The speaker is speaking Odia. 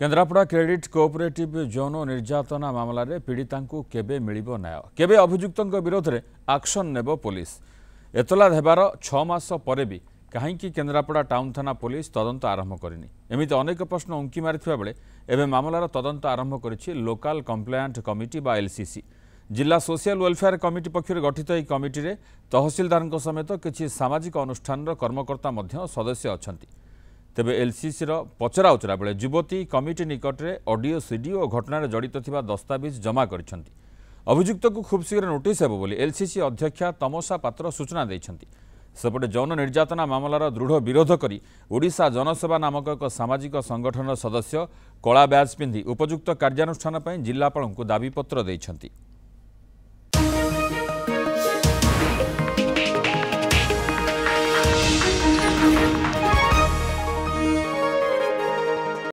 କେନ୍ଦ୍ରାପଡ଼ା କ୍ରେଡିଟ୍ କୋଅପରେଟିଭ୍ ଯୌନ ନିର୍ଯାତନା ମାମଲାରେ ପୀଡ଼ିତାଙ୍କୁ କେବେ ମିଳିବ ନ୍ୟାୟ କେବେ ଅଭିଯୁକ୍ତଙ୍କ ବିରୋଧରେ ଆକ୍ସନ୍ ନେବ ପୋଲିସ ଏତଲାଦ ହେବାର ଛଅ ମାସ ପରେ ବି କାହିଁକି କେନ୍ଦ୍ରାପଡ଼ା ଟାଉନ୍ ଥାନା ପୋଲିସ ତଦନ୍ତ ଆରମ୍ଭ କରିନି ଏମିତି ଅନେକ ପ୍ରଶ୍ନ ଉଙ୍କି ମାରିଥିବା ବେଳେ ଏବେ ମାମଲାର ତଦନ୍ତ ଆରମ୍ଭ କରିଛି ଲୋକାଲ୍ କମ୍ପ୍ଲାଣ୍ଟ କମିଟି ବା ଏଲ୍ସିସି ଜିଲ୍ଲା ସୋସିଆଲ୍ ୱେଲ୍ଫେୟାର କମିଟି ପକ୍ଷରୁ ଗଠିତ ଏହି କମିଟିରେ ତହସିଲଦାରଙ୍କ ସମେତ କିଛି ସାମାଜିକ ଅନୁଷ୍ଠାନର କର୍ମକର୍ତ୍ତା ମଧ୍ୟ ସଦସ୍ୟ ଅଛନ୍ତି ତେବେ ଏଲ୍ସିସିର ପଚରା ଉଚରା ବେଳେ ଯୁବତୀ କମିଟି ନିକଟରେ ଅଡିଓ ସିଡି ଓ ଘଟଣାରେ ଜଡ଼ିତ ଥିବା ଦସ୍ତାବିଜ ଜମା କରିଛନ୍ତି ଅଭିଯୁକ୍ତକୁ ଖୁବ୍ ଶୀଘ୍ର ନୋଟିସ୍ ହେବ ବୋଲି ଏଲ୍ସିସି ଅଧ୍ୟକ୍ଷା ତମସା ପାତ୍ର ସୂଚନା ଦେଇଛନ୍ତି ସେପଟେ ଯୌନ ନିର୍ଯାତନା ମାମଲାର ଦୃଢ଼ ବିରୋଧ କରି ଓଡ଼ିଶା ଜନସେବା ନାମକ ଏକ ସାମାଜିକ ସଂଗଠନର ସଦସ୍ୟ କଳା ବ୍ୟାଜ୍ ପିନ୍ଧି ଉପଯୁକ୍ତ କାର୍ଯ୍ୟାନୁଷ୍ଠାନ ପାଇଁ ଜିଲ୍ଲାପାଳଙ୍କୁ ଦାବିପତ୍ର ଦେଇଛନ୍ତି